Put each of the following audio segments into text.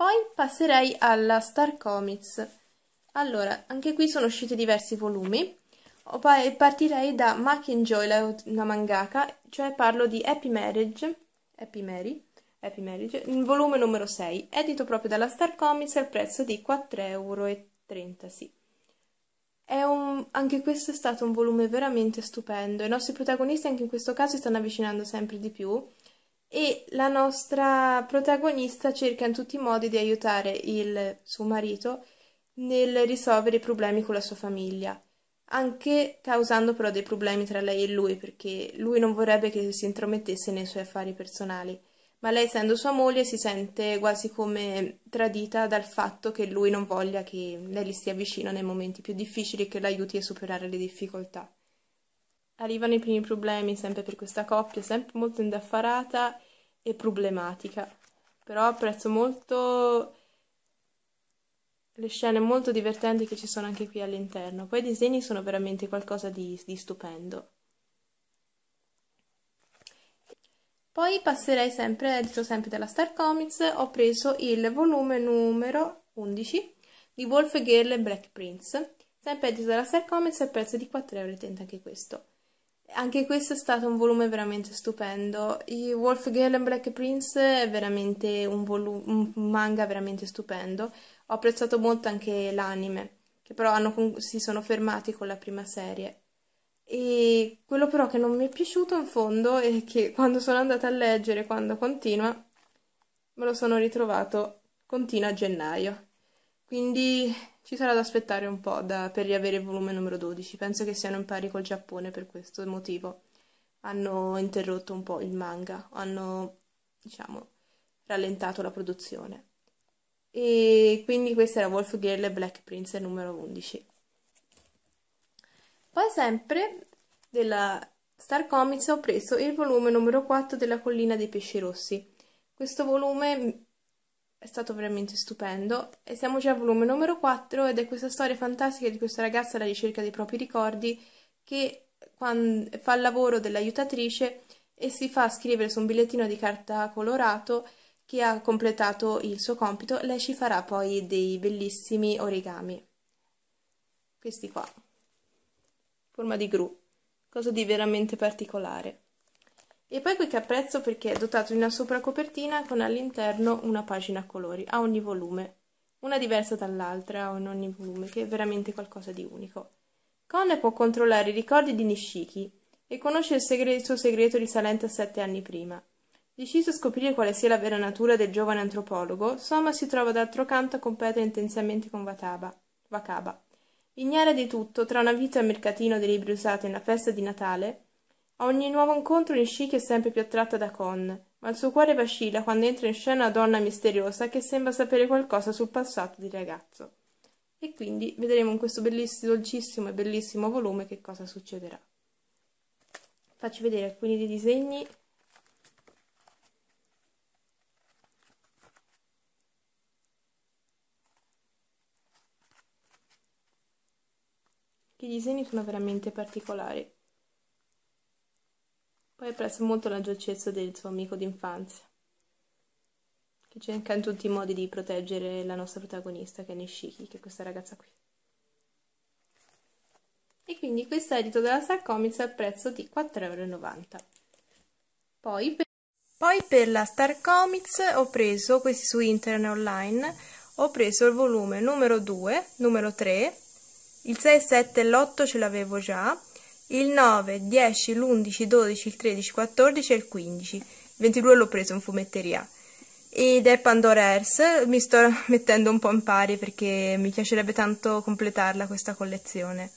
Poi passerei alla Star Comics. Allora, anche qui sono usciti diversi volumi. Partirei da Mackenjoy, la, una mangaka, cioè parlo di Happy Marriage, Happy Mary, Happy Marriage, il volume numero 6, edito proprio dalla Star Comics al prezzo di 4,30 euro. Sì. Un, anche questo è stato un volume veramente stupendo. I nostri protagonisti, anche in questo caso, si stanno avvicinando sempre di più e la nostra protagonista cerca in tutti i modi di aiutare il suo marito nel risolvere i problemi con la sua famiglia, anche causando però dei problemi tra lei e lui perché lui non vorrebbe che si intromettesse nei suoi affari personali, ma lei essendo sua moglie si sente quasi come tradita dal fatto che lui non voglia che lei gli stia vicino nei momenti più difficili e che l'aiuti a superare le difficoltà. Arrivano i primi problemi sempre per questa coppia, sempre molto indaffarata e problematica. Però apprezzo molto le scene molto divertenti che ci sono anche qui all'interno. Poi i disegni sono veramente qualcosa di, di stupendo. Poi passerei sempre, edito sempre dalla Star Comics, ho preso il volume numero 11 di Wolf Girl e Black Prince, sempre edito dalla Star Comics al prezzo di 4,30€ anche questo. Anche questo è stato un volume veramente stupendo. I Wolf Girl and Black Prince è veramente un, volu- un manga veramente stupendo. Ho apprezzato molto anche l'anime, che però hanno, si sono fermati con la prima serie. E quello però che non mi è piaciuto in fondo e che quando sono andata a leggere, quando continua, me lo sono ritrovato, continua a gennaio. Quindi ci sarà da aspettare un po' da, per riavere il volume numero 12. Penso che siano in pari col Giappone per questo motivo. Hanno interrotto un po' il manga, hanno, diciamo, rallentato la produzione. E quindi questa era Wolf Girl e Black Prince numero 11. Poi sempre della Star Comics ho preso il volume numero 4 della Collina dei Pesci Rossi. Questo volume è stato veramente stupendo e siamo già al volume numero 4 ed è questa storia fantastica di questa ragazza alla ricerca dei propri ricordi che fa il lavoro dell'aiutatrice e si fa scrivere su un bigliettino di carta colorato che ha completato il suo compito, lei ci farà poi dei bellissimi origami. Questi qua. Forma di gru. Cosa di veramente particolare. E poi quel che apprezzo perché è dotato di una sopracopertina con all'interno una pagina a colori, a ogni volume, una diversa dall'altra in ogni volume, che è veramente qualcosa di unico. Conne può controllare i ricordi di Nishiki e conosce il, segre- il suo segreto risalente a sette anni prima. Deciso a scoprire quale sia la vera natura del giovane antropologo, Soma si trova d'altro canto a competere intensamente con Wataba, Wakaba. Ignara di tutto, tra una vita al mercatino dei libri usati e una festa di Natale, a ogni nuovo incontro Nishiki è sempre più attratta da Con, ma il suo cuore vacilla quando entra in scena una donna misteriosa che sembra sapere qualcosa sul passato di ragazzo. E quindi vedremo in questo bellissimo, dolcissimo e bellissimo volume che cosa succederà. Faccio vedere alcuni dei disegni i disegni sono veramente particolari. Poi apprezzo molto la dolcezza del suo amico d'infanzia, che cerca in tutti i modi di proteggere la nostra protagonista, che è Nishiki, che è questa ragazza qui. E quindi questo edito della Star Comics al prezzo di 4,90€. Poi per... Poi per la Star Comics ho preso, questi su internet online, ho preso il volume numero 2, numero 3, il 6, 7 e l'8 ce l'avevo già, il 9, il 10, l'11, il 12, il 13, il 14 e il 15. Il 22 l'ho preso in fumetteria. Ed è Pandora Earth, mi sto mettendo un po' in pari perché mi piacerebbe tanto completarla questa collezione.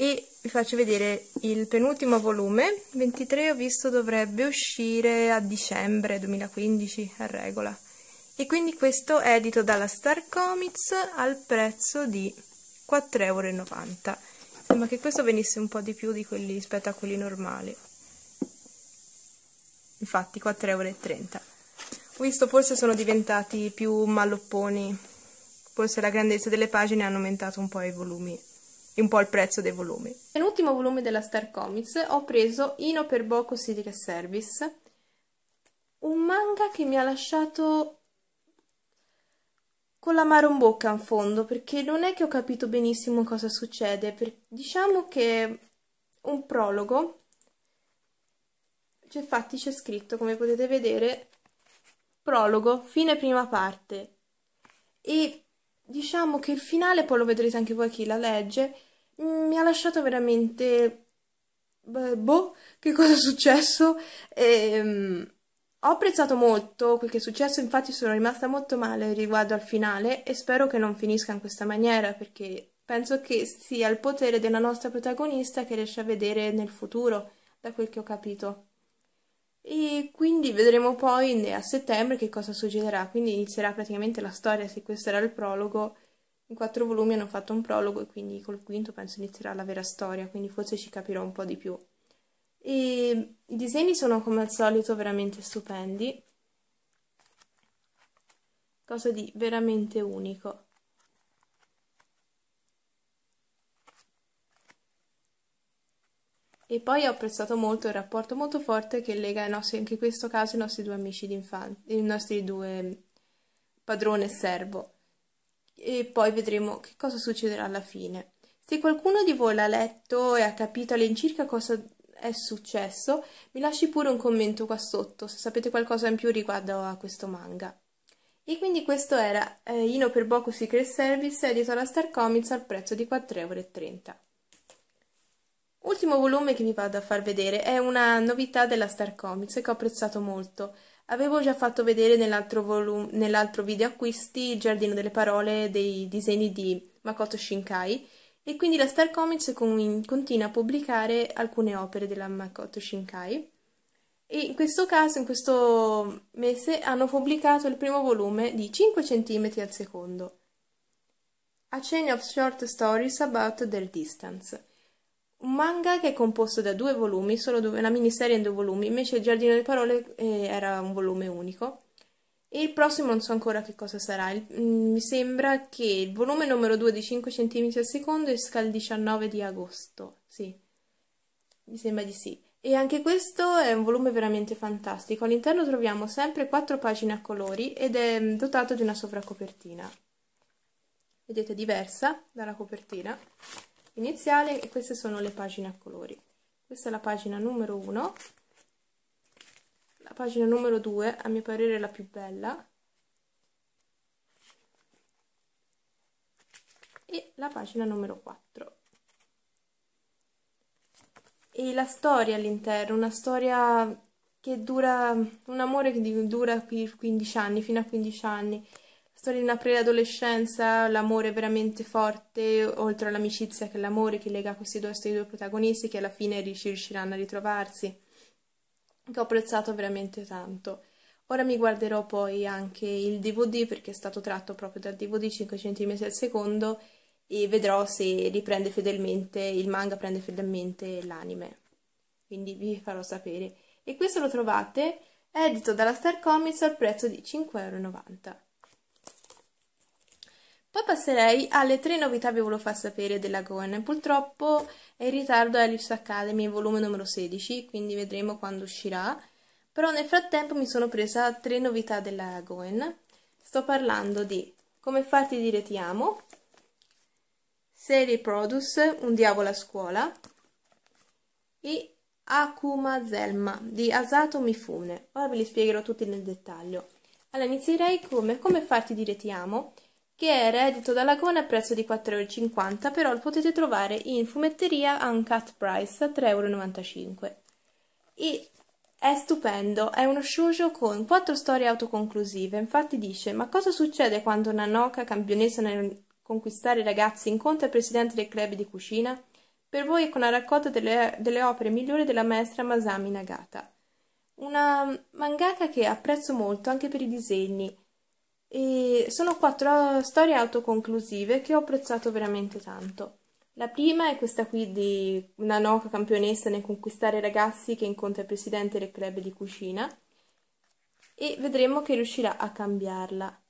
E vi faccio vedere il penultimo volume, 23 ho visto dovrebbe uscire a dicembre 2015 a regola. E quindi questo è edito dalla Star Comics al prezzo di 4,90 euro sembra che questo venisse un po' di più di quelli rispetto a quelli normali infatti 4,30 euro visto forse sono diventati più mallopponi forse la grandezza delle pagine hanno aumentato un po' i volumi e un po' il prezzo dei volumi nell'ultimo volume della Star Comics ho preso Ino per Boko Civic Service un manga che mi ha lasciato con l'amaro in bocca in fondo, perché non è che ho capito benissimo cosa succede. Per, diciamo che un prologo, cioè, infatti c'è scritto, come potete vedere, prologo, fine prima parte. E diciamo che il finale, poi lo vedrete anche voi chi la legge, mi ha lasciato veramente... Beh, boh, che cosa è successo? Ehm ho apprezzato molto quel che è successo, infatti sono rimasta molto male riguardo al finale e spero che non finisca in questa maniera perché penso che sia il potere della nostra protagonista che riesce a vedere nel futuro, da quel che ho capito. E quindi vedremo poi a settembre che cosa succederà, quindi inizierà praticamente la storia, se questo era il prologo, in quattro volumi hanno fatto un prologo e quindi col quinto penso inizierà la vera storia, quindi forse ci capirò un po' di più e i disegni sono come al solito veramente stupendi cosa di veramente unico E poi ho apprezzato molto il rapporto molto forte che lega nostri, anche in questo caso i nostri due amici d'infanzia, i nostri due padrone e servo. E poi vedremo che cosa succederà alla fine. Se qualcuno di voi l'ha letto e ha capito all'incirca cosa è successo, mi lasci pure un commento qua sotto se sapete qualcosa in più riguardo a questo manga. E quindi questo era eh, Ino per Boku Secret Service edito alla Star Comics al prezzo di 4,30€. Ultimo volume che mi vado a far vedere è una novità della Star Comics che ho apprezzato molto. Avevo già fatto vedere nell'altro, nell video acquisti Il Giardino delle Parole dei disegni di Makoto Shinkai e quindi la Star Comics con, continua a pubblicare alcune opere della Makoto Shinkai. E in questo caso, in questo mese, hanno pubblicato il primo volume di 5 cm al secondo, A Chain of Short Stories About Their Distance, un manga che è composto da due volumi, solo due, una miniserie in due volumi, invece Il Giardino delle Parole eh, era un volume unico, e il prossimo non so ancora che cosa sarà. Il, mm, mi sembra che il volume numero 2 di 5 cm al secondo esca il 19 di agosto. Sì, mi sembra di sì. E anche questo è un volume veramente fantastico. All'interno troviamo sempre 4 pagine a colori ed è mm, dotato di una sovracopertina. Vedete, diversa dalla copertina iniziale e queste sono le pagine a colori. Questa è la pagina numero 1 la pagina numero 2, a mio parere la più bella, e la pagina numero 4. E la storia all'interno, una storia che dura, un amore che dura 15 anni, fino a 15 anni, la storia di una preadolescenza, l'amore veramente forte, oltre all'amicizia che è l'amore che lega questi due, questi due protagonisti che alla fine riusciranno a ritrovarsi che ho apprezzato veramente tanto. Ora mi guarderò poi anche il DVD perché è stato tratto proprio dal DVD 5 cm al secondo e vedrò se riprende fedelmente, il manga prende fedelmente l'anime. Quindi vi farò sapere. E questo lo trovate edito dalla Star Comics al prezzo di 5,90€. Poi passerei alle tre novità che vi volevo far sapere della Goen. Purtroppo è in ritardo Alice Academy, volume numero 16, quindi vedremo quando uscirà. Però nel frattempo mi sono presa tre novità della Goen. Sto parlando di Come farti dire ti amo, Serie Produce, Un diavolo a scuola e Akuma Zelma di Asato Mifune. Ora ve li spiegherò tutti nel dettaglio. Allora inizierei come Come farti dire ti amo che è edito da Lagona a prezzo di 4,50€, però lo potete trovare in fumetteria a un cut price a 3,95€. E è stupendo, è uno shoujo con quattro storie autoconclusive, infatti dice ma cosa succede quando una noca campionessa nel conquistare i ragazzi, incontra il presidente del club di cucina? Per voi è con la raccolta delle, delle opere migliori della maestra Masami Nagata. Una mangaka che apprezzo molto anche per i disegni, e sono quattro storie autoconclusive che ho apprezzato veramente tanto. La prima è questa qui di una noca campionessa nel conquistare ragazzi che incontra il presidente del club di cucina e vedremo che riuscirà a cambiarla.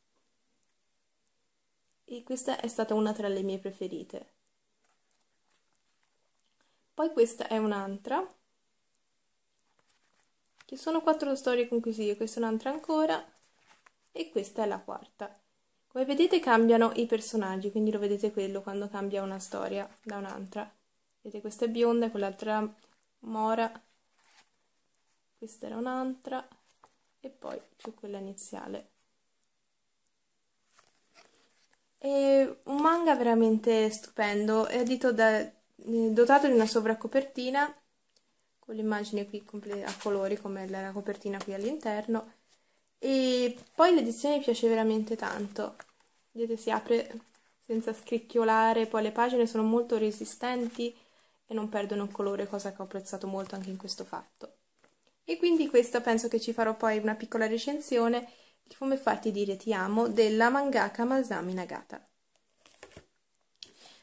E questa è stata una tra le mie preferite. Poi questa è un'altra, che sono quattro storie conclusive, questa è un'altra ancora, e questa è la quarta. Come vedete cambiano i personaggi, quindi lo vedete quello quando cambia una storia da un'altra. Vedete questa è bionda, quell'altra mora, questa era un'altra e poi c'è quella iniziale. È un manga veramente stupendo, è da, dotato di una sovracopertina con l'immagine qui a colori come la copertina qui all'interno e poi l'edizione mi piace veramente tanto. Vedete, si apre senza scricchiolare, poi le pagine sono molto resistenti e non perdono colore, cosa che ho apprezzato molto anche in questo fatto. E quindi questo penso che ci farò poi una piccola recensione di come farti dire ti amo della mangaka Masami Nagata.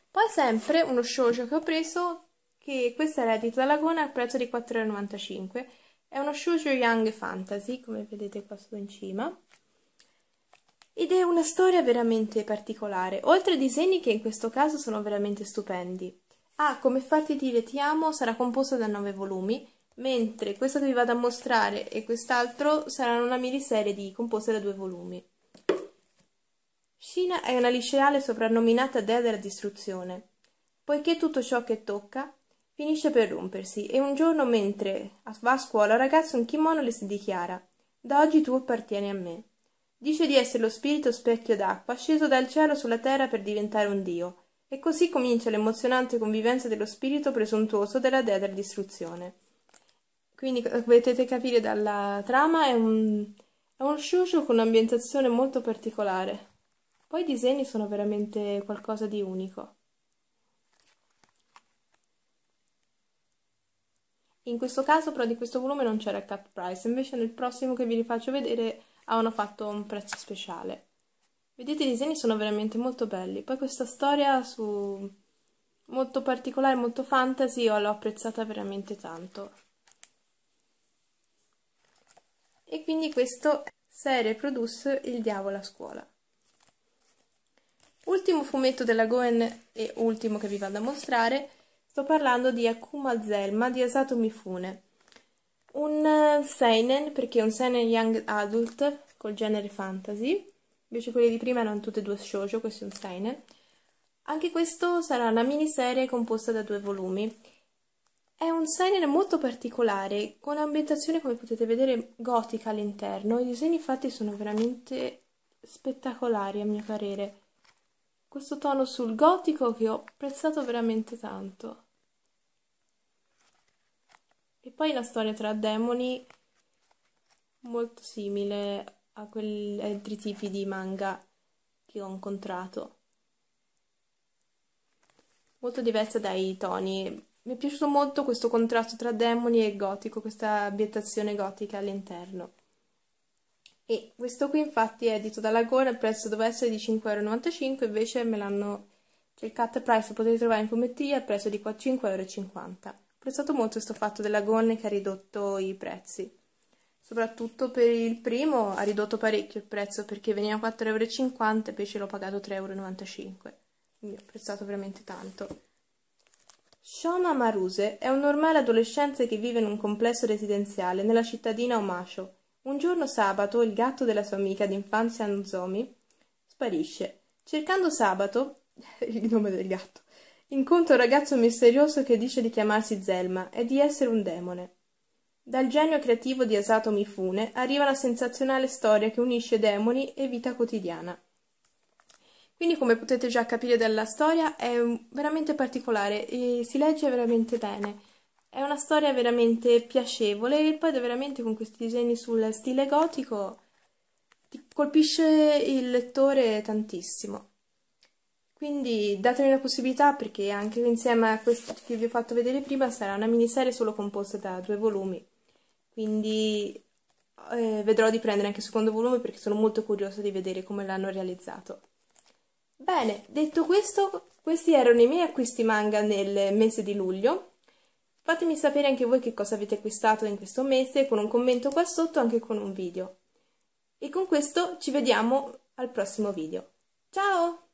Poi sempre uno shoujo che ho preso, che questo era di Talagona al prezzo di 4,95 è uno shoujo young fantasy, come vedete qua su in cima, ed è una storia veramente particolare, oltre ai disegni che in questo caso sono veramente stupendi. Ah, come farti dire ti amo sarà composta da 9 volumi, mentre questo che vi vado a mostrare e quest'altro saranno una miniserie di, composte da 2 volumi. Shina è una liceale soprannominata Dea della Distruzione, poiché tutto ciò che tocca Finisce per rompersi e un giorno mentre va a scuola un ragazzo in kimono le si dichiara Da oggi tu appartieni a me. Dice di essere lo spirito specchio d'acqua sceso dal cielo sulla terra per diventare un dio e così comincia l'emozionante convivenza dello spirito presuntuoso della dea della distruzione. Quindi eh, potete capire dalla trama è un, è un shushu con un'ambientazione molto particolare. Poi i disegni sono veramente qualcosa di unico. In questo caso però di questo volume non c'era il cut price, invece nel prossimo che vi rifaccio vedere hanno fatto un prezzo speciale. Vedete i disegni sono veramente molto belli, poi questa storia su... molto particolare, molto fantasy, io l'ho apprezzata veramente tanto. E quindi questo è Serie Produce Il Diavolo a Scuola. Ultimo fumetto della Goen e ultimo che vi vado a mostrare Sto parlando di Akuma Zelma di Asato Mifune. Un eh, seinen, perché è un seinen young adult col genere fantasy. Invece quelli di prima erano tutti e due shoujo, questo è un seinen. Anche questo sarà una miniserie composta da due volumi. È un seinen molto particolare, con ambientazione, come potete vedere, gotica all'interno. I disegni fatti sono veramente spettacolari, a mio parere. Questo tono sul gotico che ho apprezzato veramente tanto. E poi la storia tra demoni, molto simile a quelli altri tipi di manga che ho incontrato. Molto diversa dai toni. Mi è piaciuto molto questo contrasto tra demoni e gotico, questa ambientazione gotica all'interno. E questo qui infatti è edito dalla Gora, il prezzo doveva essere di 5,95€, invece me l'hanno cercato a price, lo potete trovare in fumetteria al prezzo di 5,50€ apprezzato molto questo fatto della Gonne che ha ridotto i prezzi. Soprattutto per il primo ha ridotto parecchio il prezzo perché veniva 4,50 euro e invece l'ho pagato 3,95 euro. Quindi ho apprezzato veramente tanto. Shona Maruse è un normale adolescente che vive in un complesso residenziale nella cittadina Omasho. Un giorno sabato il gatto della sua amica d'infanzia Nozomi sparisce. Cercando sabato, il nome del gatto, Incontro un ragazzo misterioso che dice di chiamarsi Zelma e di essere un demone. Dal genio creativo di Asato Mifune arriva la sensazionale storia che unisce demoni e vita quotidiana. Quindi, come potete già capire dalla storia, è veramente particolare e si legge veramente bene. È una storia veramente piacevole e poi veramente con questi disegni sul stile gotico ti colpisce il lettore tantissimo. Quindi datemi la possibilità perché anche insieme a questo che vi ho fatto vedere prima sarà una miniserie solo composta da due volumi. Quindi eh, vedrò di prendere anche il secondo volume perché sono molto curiosa di vedere come l'hanno realizzato. Bene, detto questo, questi erano i miei acquisti manga nel mese di luglio. Fatemi sapere anche voi che cosa avete acquistato in questo mese con un commento qua sotto, anche con un video. E con questo ci vediamo al prossimo video. Ciao!